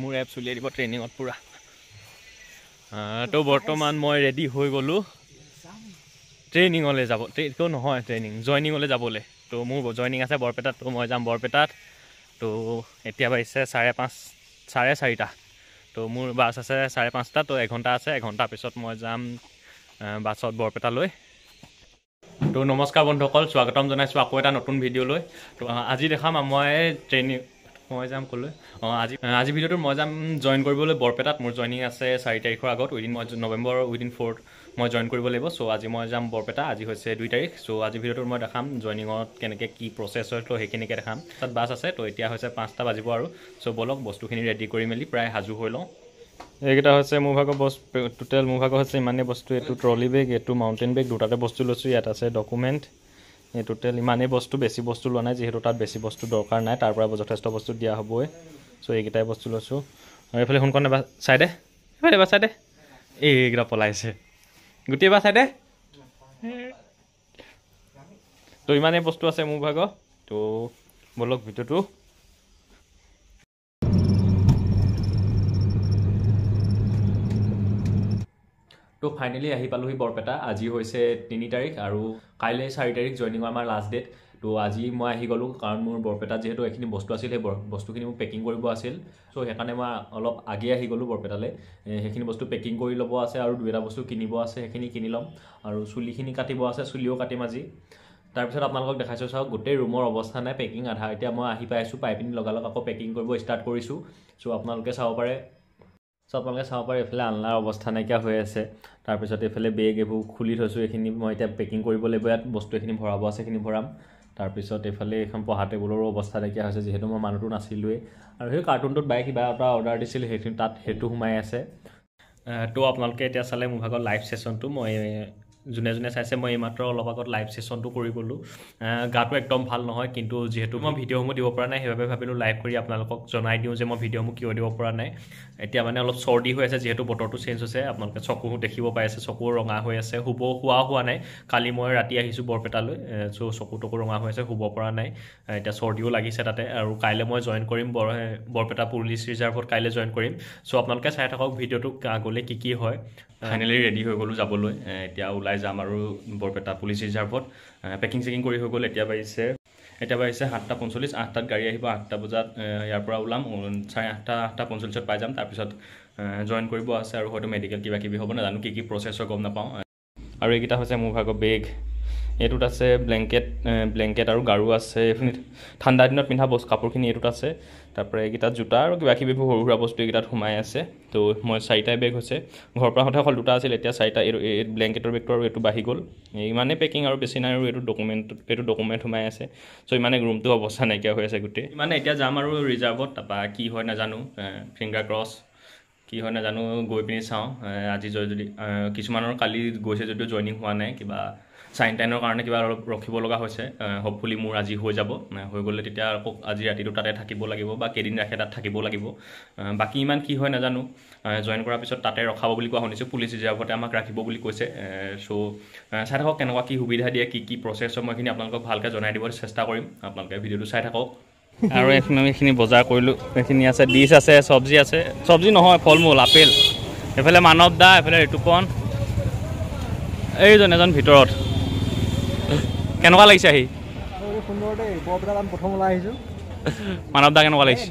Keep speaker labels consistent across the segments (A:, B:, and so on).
A: মোৰ এপ উলিয়াই দিব ট্ৰেইনিঙত পূৰা তো বৰ্তমান মই ৰেডি হৈ গ'লোঁ ট্ৰেইনিঙলৈ যাব ট্ৰেইনটো নহয় ট্ৰেইনিং জইনিঙলৈ যাবলৈ ত' মোৰ জইনিং আছে বৰপেটাত তো মই যাম বৰপেটাত তো এতিয়া বাঢ়িছে চাৰে পাঁচ চাৰে চাৰিটা তো মোৰ বাছ আছে চাৰে পাঁচটা তো এঘণ্টা আছে এঘণ্টাৰ পিছত মই যাম বাছত বৰপেটালৈ তো নমস্কাৰ বন্ধুসকল স্বাগতম জনাইছোঁ আকৌ এটা নতুন ভিডিঅ'লৈ তো আজি দেখাম মই ট্ৰেইনিং মই যাম ক'লৈ অঁ আজি আজি ভিডিঅ'টোত মই যাম জইন কৰিবলৈ বৰপেটাত মোৰ জইনিং আছে চাৰি তাৰিখৰ আগত উইদিন মই নৱেম্বৰ উইদিন ফ'ৰ্থ মই জইন কৰিব লাগিব চ' আজি মই যাম বৰপেটা আজি হৈছে দুই তাৰিখ চ' আজি ভিডিঅ'টোত মই দেখাম জইনিঙত কেনেকৈ কি প্ৰচেছ হয় তো সেইখিনিকে দেখাম তাত বাছ আছে তো এতিয়া হৈছে পাঁচটা বাজিব আৰু চ' ব'লক বস্তুখিনি ৰেডি কৰি মেলি প্ৰায় সাজু হৈ লওঁ এইকেইটা হৈছে মোৰ ভাগৰ বস্তু টোটেল মোৰ ভাগৰ হৈছে ইমানেই বস্তু এইটো ট্ৰলি বেগ এইটো মাউণ্টেইন বেগ দুটাতে বস্তু লৈছোঁ ইয়াত আছে ডকুমেণ্ট এই টোটেল ইমানেই বস্তু বেছি বস্তু লোৱা নাই যিহেতু তাত বেছি বস্তু দৰকাৰ নাই তাৰ পৰা যথেষ্ট বস্তু দিয়া হ'বই চ' এইকেইটাই বস্তু লৈছোঁ আৰু এইফালে শুনকণ চাইডে চাই দে এইফালে এবাৰ চাই এই এইকেইটা পলাইছে গোটেই এবাৰ চাই দে ত' ইমানেই বস্তু আছে মোৰ ভাগৰ ত' বলক ভিডিঅ'টো তো ফাইনেলি আহি পালোহি বৰপেটা আজি হৈছে তিনি তাৰিখ আৰু কাইলৈ চাৰি তাৰিখ জইনিঙৰ আমাৰ লাষ্ট ডেট তো আজি মই আহি গ'লোঁ কাৰণ মোৰ বৰপেটাত যিহেতু এইখিনি বস্তু আছিল সেই বস্তুখিনি মোক পেকিং কৰিব আছিল চ' সেইকাৰণে মই অলপ আগে আহি গ'লোঁ বৰপেটালৈ সেইখিনি বস্তু পেকিং কৰি ল'ব আছে আৰু দুই এটা বস্তু কিনিব আছে সেইখিনি কিনি ল'ম আৰু চুলিখিনি কাটিব আছে চুলিও কাটিম আজি তাৰপিছত আপোনালোকক দেখাইছোঁ চাওক গোটেই ৰুমৰ অৱস্থা নাই পেকিং আধা এতিয়া মই আহি পাইছোঁ পাই পিনি লগালগ আকৌ পেকিং কৰিব ষ্টাৰ্ট কৰিছোঁ চ' আপোনালোকে চাব পাৰে চ' আপোনালোকে চাব পাৰে এইফালে আলনাৰ অৱস্থা নাইকিয়া হৈ আছে তাৰপিছত এইফালে বেগ এইবোৰ খুলি থৈছোঁ এইখিনি মই এতিয়া পেকিং কৰিব লাগিব ইয়াত বস্তু এইখিনি ভৰাব আছে সেইখিনি ভৰাম তাৰপিছত এইফালে এইখন পঢ়া টেবুলৰো অৱস্থা নাইকিয়া হৈছে যিহেতু মই মানুহটো নাছিলোঁৱেই আৰু সেই কাৰ্টুনটোত বাই কিবা এটা অৰ্ডাৰ দিছিল সেইখিনি তাত সেইটো সোমাই আছে তো আপোনালোকে এতিয়া চালে মোৰ ভাগৰ লাইভ ছেশ্যনটো মই যোনে যোনে চাইছে মই এইমাত্ৰ অলপ আগত লাইভ ছেশ্যনটো কৰি গ'লোঁ গাটো একদম ভাল নহয় কিন্তু যিহেতু মই ভিডিঅ'সমূহ দিব পৰা নাই সেইবাবে ভাবিলোঁ লাইভ কৰি আপোনালোকক জনাই দিওঁ যে মই ভিডিঅ'সমূহ কিয় দিব পৰা নাই এতিয়া মানে অলপ চৰ্দি হৈ আছে যিহেতু বতৰটো চেঞ্জ হৈছে আপোনালোকে চকুও দেখিব পাই আছে চকু ৰঙা হৈ আছে শুব শোৱা হোৱা নাই কালি মই ৰাতি আহিছোঁ বৰপেটালৈ চ' চকু টকু ৰঙা হৈ আছে শুব পৰা নাই এতিয়া চৰ্দিও লাগিছে তাতে আৰু কাইলৈ মই জইন কৰিম বৰ বৰপেটা পুলিচ ৰিজাৰ্ভত কাইলৈ জইন কৰিম চ' আপোনালোকে চাই থাকক ভিডিঅ'টো আগলৈ কি কি হয় ফাইনেলি ৰেডি হৈ গ'লোঁ যাবলৈ এতিয়া ওলাই যাম আৰু বৰপেটা পুলিচ ৰিজাৰ্ভত পেকিং চেকিং কৰি হৈ গ'ল এতিয়া বাঢ়িছে এতিয়া বাঢ়িছে সাতটা পঞ্চল্লিছ আঠটাত গাড়ী আহিব আঠটা বজাত ইয়াৰ পৰা ওলাম চাৰে আঠটা আঠটা পঞ্চল্লিছত পাই যাম তাৰপিছত জইন কৰিব আছে আৰু হয়তো মেডিকেল কিবা কিবি হ'ব নাজানো কি কি প্ৰচেছৰ গম নাপাওঁ আৰু এইকেইটা হৈছে মোৰ ভাগৰ বেগ এইটোত আছে ব্লেংকেট ব্লেংকেট আৰু গাৰু আছে এইখিনি ঠাণ্ডা দিনত পিন্ধা বস্তু কাপোৰখিনি এইটোত আছে তাৰপৰা এইকেইটা জোতা আৰু কিবা কিবি সৰু সুৰা বস্তু এইকেইটাত সোমাই আছে তো মই চাৰিটাই বেগ হৈছে ঘৰৰ পৰা হওঁতে অকল দুটা আছিল এতিয়া চাৰিটা এই ব্লেংকেটৰ বেগটো আৰু এইটো বাঢ়ি গ'ল ইমানেই পেকিং আৰু বেছি নাই আৰু এইটো ডকুমেণ্ট এইটো ডকুমেণ্ট সোমাই আছে চ' ইমানে ৰুমটো অৱস্থা নাইকিয়া হৈ আছে গোটেই ইমানে এতিয়া যাম আৰু ৰিজাৰ্ভত তাৰপৰা কি হয় নাজানো ফিংগাৰ ক্ৰছ কি হয় নাজানো গৈ পিনি চাওঁ আজি যদি কিছুমানৰ কালি গৈছে যদিও জইনিং হোৱা নাই কিবা চাইন টাইনৰ কাৰণে কিবা অলপ ৰখিব লগা হৈছে হপফুলি মোৰ আজি হৈ যাব হৈ গ'লে তেতিয়া আকৌ আজি ৰাতিটো তাতে থাকিব লাগিব বা কেইদিন ৰাখে তাত থাকিব লাগিব বাকী ইমান কি হয় নাজানো জইন কৰাৰ পিছত তাতে ৰখাব বুলি কোৱা শুনিছোঁ পুলিচ ৰিজাৰ্ভতে আমাক ৰাখিব বুলি কৈছে চ' চাই থাকক কেনেকুৱা কি সুবিধা দিয়ে কি কি প্ৰচেছ হয় মই এইখিনি আপোনালোকক ভালকৈ জনাই দিবলৈ চেষ্টা কৰিম আপোনালোকে ভিডিঅ'টো চাই থাকক আৰু এইখিনি আমি এইখিনি বজাৰ কৰিলোঁ এইখিনি আছে ডিছ আছে চব্জি আছে চব্জি নহয় ফল মূল আপেল এইফালে মানৱ দা এইফালে ঋতুপন এইজন এজন ভিতৰত কেনেকুৱা লাগিছে আহি মানৱ কেনেকুৱা লাগিছে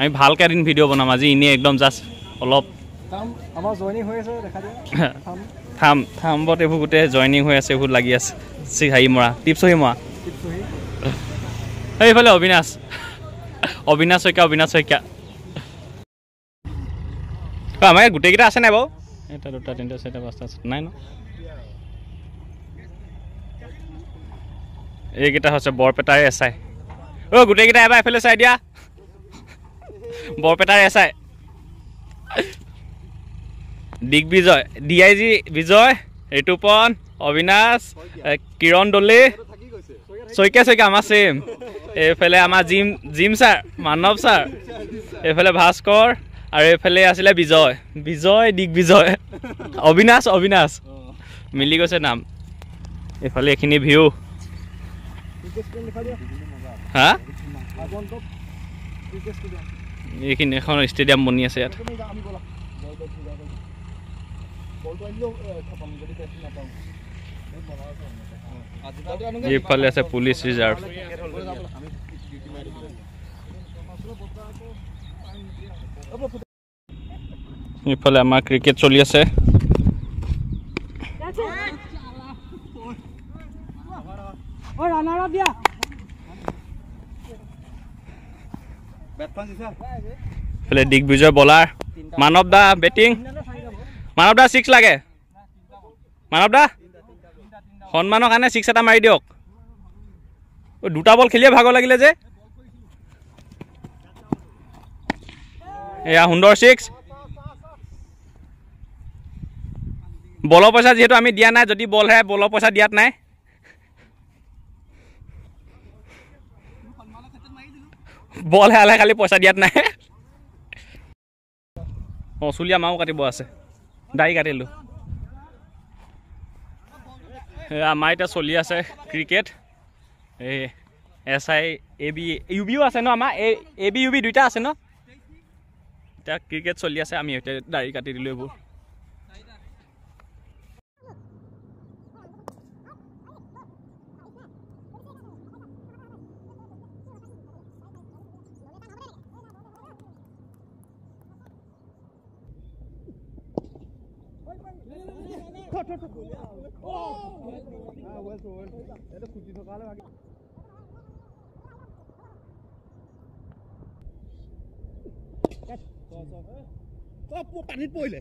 A: আমি ভালকৈ এদিন ভিডিঅ' বনাম আজি এনেই একদম জাষ্ট অলপ থাম থামবত এইবোৰ গোটেই জইনিং হৈ আছে এইবোৰ লাগি আছে হেৰি মৰা টিপচহি মৰা সেইফালে অবিনাশ অবিনাশ শইকীয়া অবিনাশ শইকীয়া আমাৰ ইয়াত গোটেইকেইটা আছে নাই বাৰু এটা দুটা তিনিটা চাৰিটা পাঁচটা নাই ন এইকেইটা হৈছে বৰপেটাৰ এচাই ঐ গোটেইকেইটা এবাৰ এফালে চাই দিয়া বৰপেটাৰ SI Digvijay D I G Bijoy ঋতুপন অবিনাশ কিৰণ দলে শইকীয়া শইকীয়া আমাৰ ছেম এইফালে আমাৰ Jim Jim sir Manab sir এইফালে ভাস্কৰ আৰু এইফালে আছিলে বিজয় বিজয় দিগ্বিজয় অবিনাশ অবিনাশ মিলি গৈছে নাম এইফালে এইখিনি ভিউ এইখিনি এখন ষ্টেডিয়াম বনি আছে ইয়াত এইফালে আছে পুলিচ ৰিজাৰ্ভ এইফালে আমাৰ ক্ৰিকেট চলি আছে ओ বলাৰ মানৱ দা বেটিং মানৱ দা ছিক্স লাগে মানৱ দা সন্মানৰ কাৰণে ছিক্স এটা মাৰি দিয়ক দুটা বল খেলিয়ে ভাগৰ লাগিলে যে এয়া সুন্দৰ ছিক্স বলৰ পইচা যিহেতু আমি দিয়া নাই যদি বলহে বলৰ পইচা দিয়াত নাই বলহে আলহে খালি পইচা দিয়াত নাই অঁ চুলি আমাৰো কাটিব আছে দাড়ি কাটিলোঁ আমাৰ এতিয়া চলি আছে ক্ৰিকেট এই S I A B U বিও আছে ন আমাৰ এ এ বি ইউ বি দুইটা আছে ন এতিয়া ক্ৰিকেট চলি আছে আমি এতিয়া দাড়ি কাটি দিলোঁ এইবোৰ পানীত পৰিলে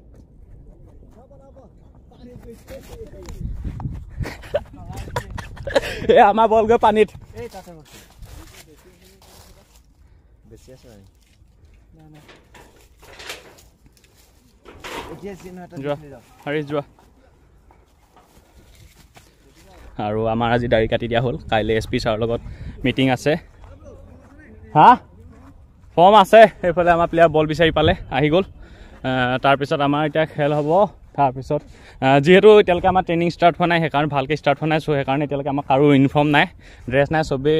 A: এই আমাৰ বলগৈ পানীত বেছি আছে যোৱা আৰু আমাৰ আজি দাড়ি কাটি দিয়া হ'ল কাইলৈ এছ পি ছাৰৰ লগত মিটিং আছে হা ফৰ্ম আছে সেইফালে আমাৰ প্লেয়াৰ বল বিচাৰি পালে আহি গ'ল তাৰপিছত আমাৰ এতিয়া খেল হ'ব তাৰপিছত যিহেতু এতিয়ালৈকে আমাৰ ট্ৰেইনিং ষ্টাৰ্ট হোৱা নাই সেইকাৰণে ভালকৈ ষ্টাৰ্ট হোৱা নাই চ' সেইকাৰণে এতিয়ালৈকে আমাৰ কাৰো ইউনিফৰ্ম নাই ড্ৰেছ নাই চবেই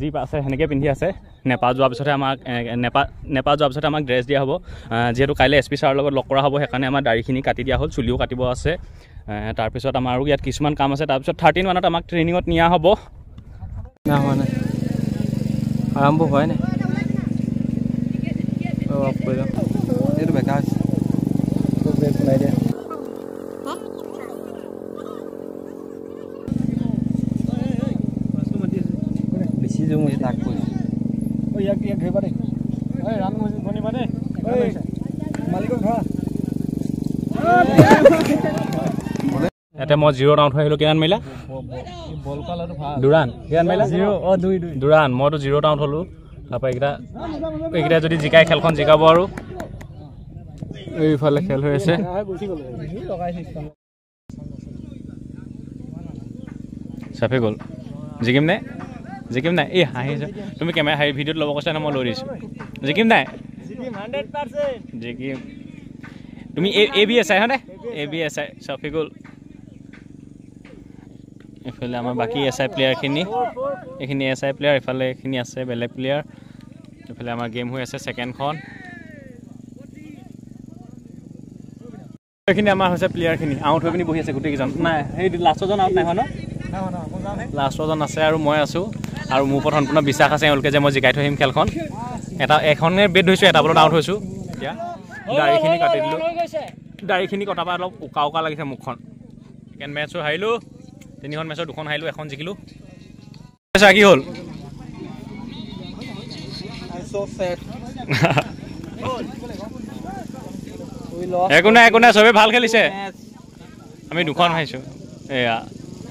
A: যি আছে সেনেকৈ পিন্ধি আছে নেপাল যোৱাৰ পিছতহে আমাক নেপা নেপাল যোৱাৰ পিছতহে আমাক ড্ৰেছ দিয়া হ'ব যিহেতু কাইলৈ এছ পি ছাৰৰ লগত লগ কৰা হ'ব সেইকাৰণে আমাৰ দাড়িখিনি কাটি দিয়া হ'ল চুলিও কাটিব আছে তাৰপিছত আমাৰ আৰু ইয়াত কিছুমান কাম আছে তাৰপিছত থাৰ্টিন ওৱানত আমাক ট্ৰেইনিঙত নিয়া হ'ব আৰম্ভ হয় নাই মই জিৰ' ডাউন আহিলোঁ কিমান মাৰিলা দুৰাণ কিমান মাৰিলা জিৰ' দুৰাণ মইতো জিৰ' ডাউন হ'লোঁ তাৰপৰা এইকেইটা এইকেইটা যদি জিকাই খেলখন জিকাব আৰু এইফালে খেল হৈ আছে চাফে গ'ল জিকিম নে জিকিম নাই এই হাঁহি হাঁহিছ তুমি কেমেৰা হাঁহি ভিডিঅ'ত ল'ব কৈছা নহয় মই লৈ দিছোঁ জিকিম নাই জিকিম তুমি এ এ বি এছ আই হয়নে A B S I Shafiqul এইফালে আমাৰ বাকী এছ আই প্লেয়াৰখিনি এইখিনি এছ আই প্লেয়াৰ এইফালে এইখিনি আছে বেলেগ প্লেয়াৰ এইফালে আমাৰ গেম হৈ আছে ছেকেণ্ডখন এইখিনি আমাৰ হৈছে প্লেয়াৰখিনি আউট হৈ পিনি বহি আছে গোটেইকেইজন নাই সেই লাষ্টৰজন আউট নাই হয় ন লাষ্টৰজন আছে আৰু মই আছোঁ আৰু মোৰ ওপৰত সম্পূৰ্ণ বিশ্বাস আছে এওঁলোকে যে মই জিকাই থৈ আহিম খেলখন এটা এখনে বেট ধৰিছোঁ এটা বলত আউট হৈছোঁ এতিয়া দাড়িখিনি কাটি দিলোঁ দাড়িখিনি কটাৰপৰা অলপ উকা উকা লাগিছে মুখখন ছেকেণ্ড মেটছো হাৰিলোঁ তিনিখন মেচৰ দুখন হাৰিলোঁ এখন জিকিলোঁ কি হ'ল একো নাই একো নাই চবেই ভাল খেলিছে আমি দুখন হাৰিছোঁ এয়া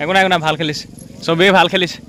A: একো নাই একো নাই ভাল খেলিছে চবেই ভাল খেলিছে